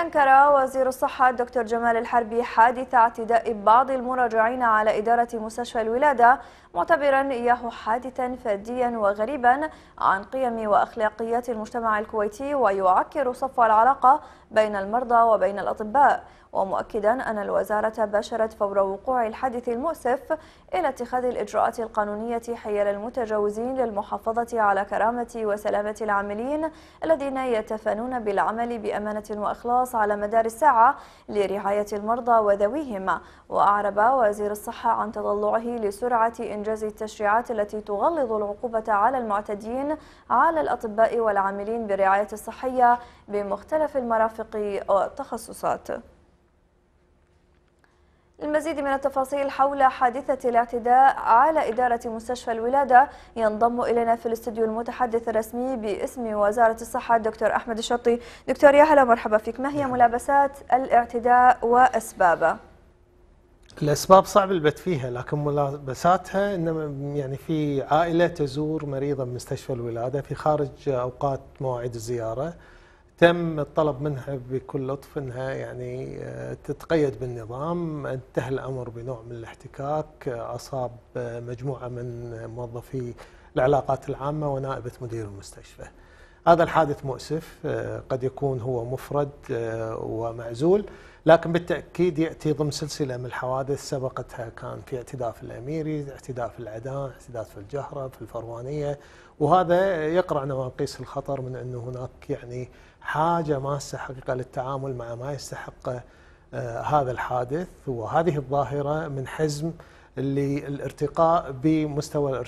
استنكر وزير الصحة الدكتور جمال الحربي حادث اعتداء بعض المراجعين على إدارة مستشفى الولادة معتبرا إياه حادثا فاديا وغريبا عن قيم وأخلاقيات المجتمع الكويتي ويعكر صفو العلاقة بين المرضى وبين الأطباء ومؤكدا أن الوزارة باشرت فور وقوع الحادث المؤسف إلى اتخاذ الإجراءات القانونية حيال المتجاوزين للمحافظة على كرامة وسلامة العاملين الذين يتفانون بالعمل بأمانة وأخلاص الرصاص على مدار الساعة لرعاية المرضى وذويهم وأعرب وزير الصحة عن تضلعه لسرعة إنجاز التشريعات التي تغلظ العقوبة على المعتدين على الأطباء والعاملين بالرعاية الصحية بمختلف المرافق والتخصصات للمزيد من التفاصيل حول حادثة الاعتداء على إدارة مستشفى الولادة ينضم إلينا في الاستديو المتحدث الرسمي باسم وزارة الصحة الدكتور أحمد الشطي دكتور يا هلا مرحبا فيك ما هي ملابسات الاعتداء وأسبابه الأسباب صعب البت فيها لكن ملابساتها إنما يعني في عائلة تزور مريضة بمستشفى الولادة في خارج أوقات مواعيد الزيارة تم الطلب منها بكل لطف انها يعني آه، تتقيد بالنظام، انتهى الامر بنوع من الاحتكاك، آه، اصاب آه، مجموعه من موظفي العلاقات العامه ونائبه مدير المستشفى. هذا الحادث مؤسف آه، قد يكون هو مفرد آه، ومعزول لكن بالتاكيد ياتي ضمن سلسله من الحوادث سبقتها كان في اعتداء في الاميري، اعتداء في العدان، اعتداء في الجهره، في الفروانيه، وهذا يقرع نواقيس الخطر من انه هناك يعني حاجه ماسه حقيقه للتعامل مع ما يستحقه آه، هذا الحادث وهذه الظاهره من حزم للارتقاء بمستوى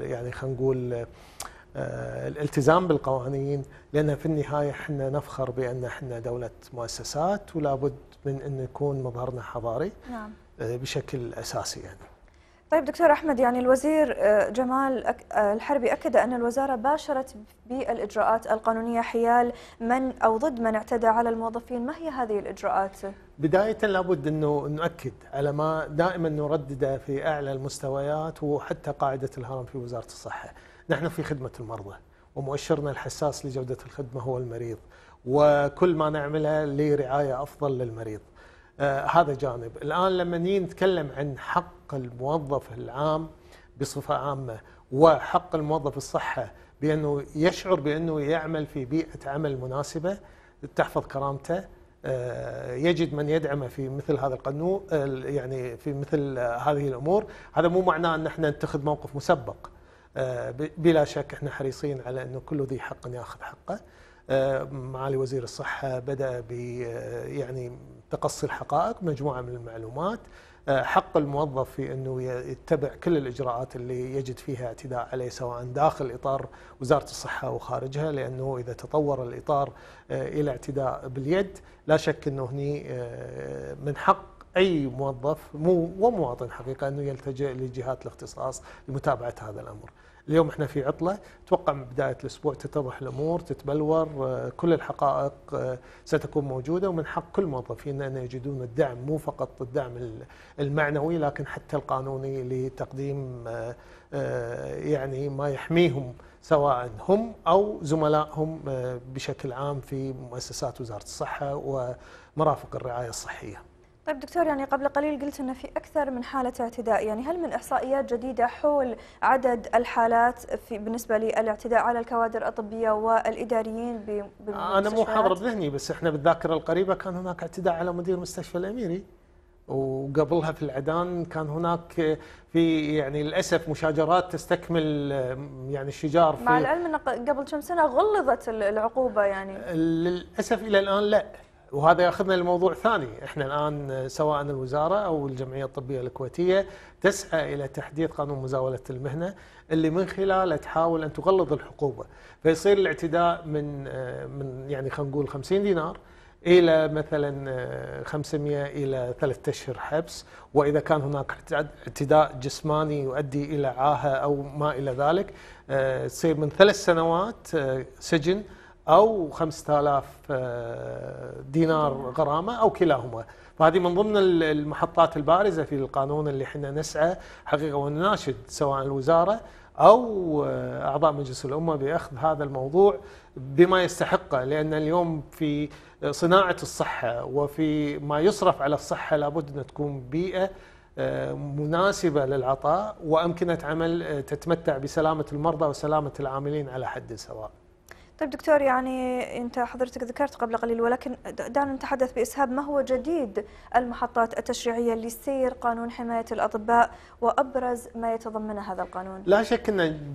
يعني خلينا نقول آه، الالتزام بالقوانين لان في النهايه احنا نفخر بان احنا دوله مؤسسات ولا بد من ان يكون مظهرنا حضاري نعم. آه، بشكل اساسي يعني طيب دكتور احمد يعني الوزير آه، جمال الحربي اكد ان الوزاره باشرت بالاجراءات القانونيه حيال من او ضد من اعتدى على الموظفين، ما هي هذه الاجراءات؟ بدايه لابد انه نؤكد على ما دائما نردده في اعلى المستويات وحتى قاعده الهرم في وزاره الصحه. نحن في خدمة المرضى ومؤشرنا الحساس لجودة الخدمة هو المريض وكل ما نعمله لرعاية أفضل للمريض آه هذا جانب الآن لما نتكلم عن حق الموظف العام بصفة عامة وحق الموظف الصحة بأنه يشعر بأنه يعمل في بيئة عمل مناسبة تحفظ كرامته آه يجد من يدعمه في مثل هذا القانون آه يعني في مثل هذه الامور هذا مو معناه ان احنا نتخذ موقف مسبق آه، بلا شك احنا حريصين على انه كل ذي حق ياخذ حقه آه، معالي وزير الصحه بدا ب آه، يعني تقصي الحقائق مجموعه من المعلومات حق الموظف في انه يتبع كل الاجراءات اللي يجد فيها اعتداء عليه سواء داخل اطار وزاره الصحه او خارجها لانه اذا تطور الاطار الى اعتداء باليد لا شك انه هني من حق اي موظف ومواطن حقيقه انه يلتجئ لجهات الاختصاص لمتابعه هذا الامر. اليوم احنا في عطله اتوقع من بدايه الاسبوع تتضح الامور تتبلور آه، كل الحقائق آه، ستكون موجوده ومن حق كل موظفين ان يجدون الدعم مو فقط الدعم المعنوي لكن حتى القانوني لتقديم آه، يعني ما يحميهم سواء هم او زملائهم بشكل عام في مؤسسات وزاره الصحه ومرافق الرعايه الصحيه طيب دكتور يعني قبل قليل قلت أنه في أكثر من حالة اعتداء يعني هل من إحصائيات جديدة حول عدد الحالات في بالنسبة للاعتداء على الكوادر الأطبية والإداريين أنا مو حاضر بذهني بس إحنا بالذاكرة القريبة كان هناك اعتداء على مدير مستشفى الأميري وقبلها في العدان كان هناك في يعني للاسف مشاجرات تستكمل يعني الشجار في مع العلم ان قبل كم سنه غلظت العقوبه يعني للاسف الى الان لا وهذا ياخذنا لموضوع ثاني، احنا الان سواء الوزاره او الجمعيه الطبيه الكويتيه تسعى الى تحديث قانون مزاوله المهنه اللي من خلاله تحاول ان تغلظ الحقوبه، فيصير الاعتداء من من يعني خلينا نقول 50 دينار الى مثلا 500 الى ثلاثة اشهر حبس، واذا كان هناك اعتداء جسماني يؤدي الى عاهه او ما الى ذلك آه، تصير من ثلاث سنوات آه، سجن او 5000 آه، دينار غرامه او كلاهما فهذه من ضمن المحطات البارزه في القانون اللي احنا نسعى حقيقه ونناشد سواء الوزاره او آه، اعضاء مجلس الامه باخذ هذا الموضوع بما يستحقه لان اليوم في صناعه الصحه وفي ما يصرف على الصحه لابد ان تكون بيئه آه، مناسبة للعطاء وأمكنة عمل تتمتع بسلامة المرضى وسلامة العاملين على حد سواء طيب دكتور يعني انت حضرتك ذكرت قبل قليل ولكن دعنا نتحدث باسهاب ما هو جديد المحطات التشريعيه لسير قانون حمايه الاطباء وابرز ما يتضمنه هذا القانون. لا شك ان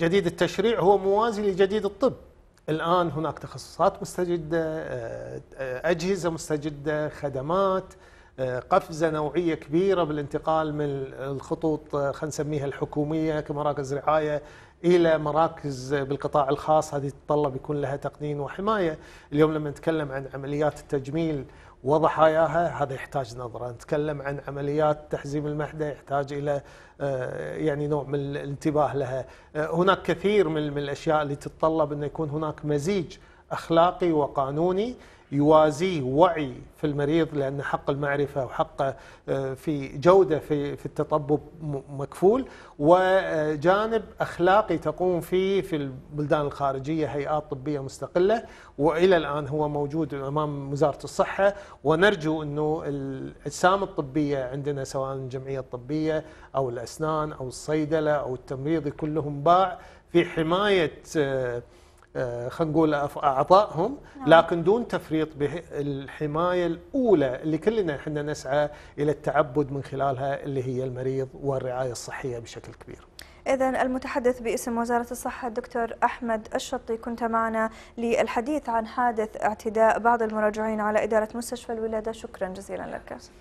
جديد التشريع هو موازي لجديد الطب. الان هناك تخصصات مستجده، آه، اجهزه مستجده، خدمات، آه، قفزه نوعيه كبيره بالانتقال من الخطوط آه، خلينا نسميها الحكوميه كمراكز رعايه الى مراكز بالقطاع الخاص هذه تتطلب يكون لها تقنين وحمايه، اليوم لما نتكلم عن عمليات التجميل وضحاياها هذا يحتاج نظره، نتكلم عن عمليات تحزيم المحده يحتاج الى آه، يعني نوع من الانتباه لها، آه، هناك كثير من الاشياء اللي تتطلب انه يكون هناك مزيج اخلاقي وقانوني يوازيه وعي في المريض لان حق المعرفه وحقه آه، في جوده في في التطبب مكفول وجانب اخلاقي تقوم فيه في البلدان الخارجيه هيئات طبيه مستقله والى الان هو موجود امام وزاره الصحه ونرجو انه الاجسام الطبيه عندنا سواء الجمعيه الطبيه او الاسنان او الصيدله او التمريض كلهم باع في حمايه آه، آه، خلينا نقول اعطائهم نعم. لكن دون تفريط بالحمايه الاولى اللي كلنا احنا نسعى الى التعبد من خلالها اللي هي المريض والرعايه الصحيه بشكل كبير. إذا المتحدث باسم وزارة الصحة الدكتور أحمد الشطي كنت معنا للحديث عن حادث اعتداء بعض المراجعين على إدارة مستشفى الولادة شكرا جزيلا لك.